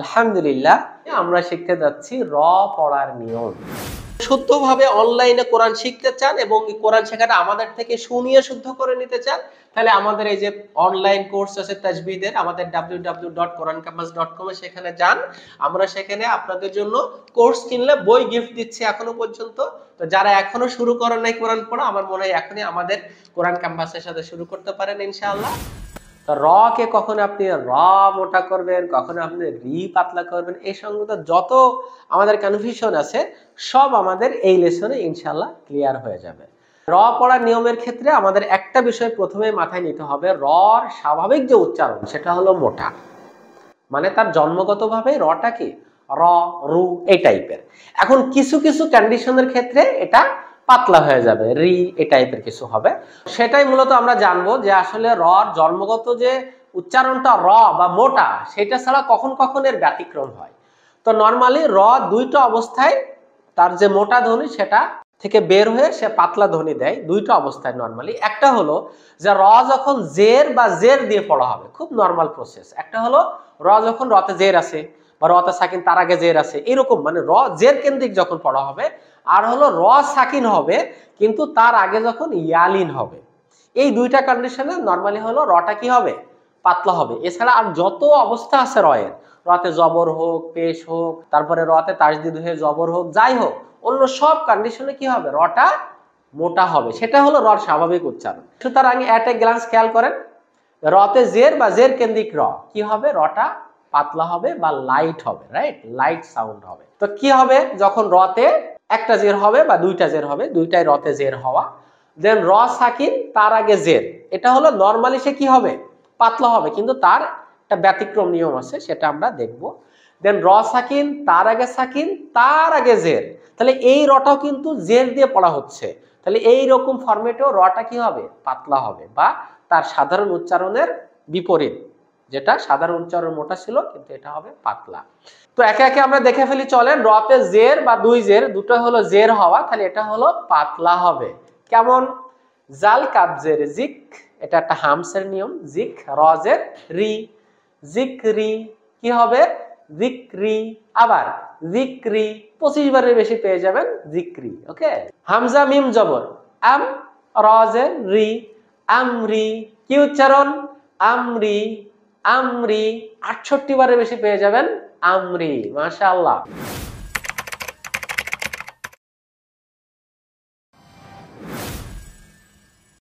আলহামদুলিল্লাহ আমরা শিখতে যাচ্ছি র পড়ার নিয়ম শুদ্ধভাবে অনলাইনে কোরআন শিখতে চান এবং কোরআন শেখাটা আমাদের থেকে শুনিয়ে শুদ্ধ করে নিতে চান তাহলে আমাদের এই যে অনলাইন কোর্স আছে তাজবিদের আমাদের ডাব্লিউ ডাব্লিউ ডট কোরআন ডট কমে সেখানে যান আমরা সেখানে আপনাদের জন্য কোর্স কিনলে বই গিফট দিচ্ছি এখনো পর্যন্ত তো যারা এখনো শুরু করেন নাই কোরআন পড়া আমার মনে হয় এখনই আমাদের কোরআন ক্যাম্পাসের সাথে শুরু করতে পারেন ইনশাআল্লাহ র কে কখন আপনি র মোটা করবেন কখন আপনি রি পাতলা করবেন এই সংক্রান্ত যত আমাদের কনফিউশন আছে সব আমাদের এই লেসনে ইনশাল্লাহ ক্লিয়ার হয়ে যাবে র পড়ার নিয়মের ক্ষেত্রে আমাদের একটা বিষয় প্রথমে মাথায় নিতে হবে রর স্বাভাবিক যে উচ্চারণ সেটা হলো মোটা মানে তার জন্মগতভাবে রটা কি র রু এই টাইপের এখন কিছু কিছু কন্ডিশনের ক্ষেত্রে এটা পাতলা হয়ে যাবে রি এ টাইপের কিছু হবে সেটাই মূলত আমরা জানবো যে আসলে র জন্মগত যে উচ্চারণটা র বা মোটা সেটা ছাড়া কখন কখন এর ব্যতিক্রম হয় তো নর্মালি র দুইটা অবস্থায় তার যে মোটা ধ্বনি সেটা থেকে বের হয়ে সে পাতলা ধ্বনি দেয় দুইটা অবস্থায় নর্মালি একটা হলো যে র যখন জের বা জের দিয়ে পড়া হবে খুব নর্মাল প্রসেস একটা হলো র যখন রতে জের আছে বা রতা সাকিন তার আগে জের আছে এরকম মানে র জের কেন্দ্রিক যখন পড়া হবে আর হলো র সাকিন হবে কিন্তু তার আগে যখন ইয়ালিন হবে এই দুইটা কন্ডিশনে নর্মালি হলো রটা কি হবে পাতলা হবে এছাড়া আর যত অবস্থা আছে রয়ের রতে জবর হোক পেশ হোক তারপরে রতে তাজদিদ হয়ে জবর হোক যাই হোক অন্য সব কন্ডিশনে কি হবে রটা মোটা হবে সেটা হলো রর স্বাভাবিক উচ্চারণ সুতরাং আগে এ গ্লান্স খেয়াল করেন রতে জের বা জের কেন্দ্রিক র কি হবে রটা পাতলা হবে বা লাইট হবে রাইট লাইট সাউন্ড হবে তো কি হবে যখন রতে একটা জের হবে বা দুইটা জের হবে দুইটাই রতে জের হওয়া দেন র সাকিন তার আগে জের এটা হলো নর্মালি সে কি হবে পাতলা হবে কিন্তু তার একটা ব্যতিক্রম নিয়ম আছে সেটা আমরা দেখব দেন র সাকিন তার আগে সাকিন তার আগে জের তাহলে এই রটাও কিন্তু জের দিয়ে পড়া হচ্ছে তাহলে এই রকম ফর্মেটেও রটা কি হবে পাতলা হবে বা তার সাধারণ উচ্চারণের বিপরীত যেটা সাধারণ উচ্চারণ মোটা ছিল কিন্তু এটা হবে পাতলা তো একে একে আমরা দেখে ফেলি চলেন রতে জের বা দুই জের দুটো হলো জের হওয়া তাহলে এটা হলো পাতলা হবে কেমন জাল কাবজের জিক এটা একটা হামসের নিয়ম জিক রজের রি জিক রি কি হবে জিক্রি আবার জিক্রি পঁচিশ বারের বেশি পেয়ে যাবেন জিক্রি ওকে হামজা মিম জবর আম রজের রি আমরি কি উচ্চারণ আমরি আমরি আটষট্টি বারের বেশি পেয়ে যাবেন আমরি মাশাআল্লাহ